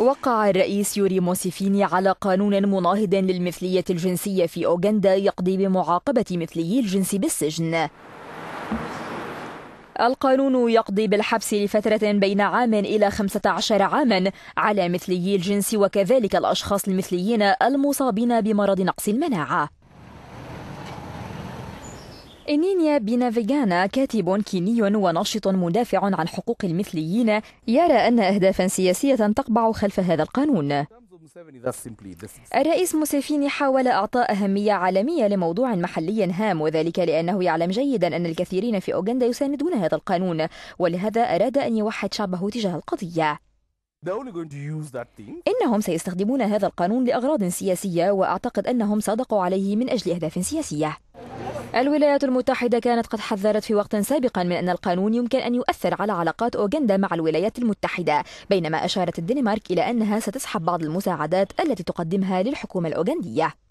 وقع الرئيس يوري موسيفيني على قانون مناهض للمثلية الجنسية في أوغندا يقضي بمعاقبة مثليي الجنس بالسجن القانون يقضي بالحبس لفترة بين عام إلى 15 عاما على مثليي الجنس وكذلك الأشخاص المثليين المصابين بمرض نقص المناعة إنينيا بينافيغانا كاتب كيني وناشط مدافع عن حقوق المثليين يرى أن أهدافا سياسية تقبع خلف هذا القانون الرئيس موسيفيني حاول إعطاء أهمية عالمية لموضوع محلي هام وذلك لأنه يعلم جيدا أن الكثيرين في أوغندا يساندون هذا القانون ولهذا أراد أن يوحد شعبه تجاه القضية إنهم سيستخدمون هذا القانون لأغراض سياسية وأعتقد أنهم صادقوا عليه من أجل أهداف سياسية الولايات المتحدة كانت قد حذرت في وقت سابق من أن القانون يمكن أن يؤثر على علاقات أوغندا مع الولايات المتحدة بينما أشارت الدنمارك إلى أنها ستسحب بعض المساعدات التي تقدمها للحكومة الأوغندية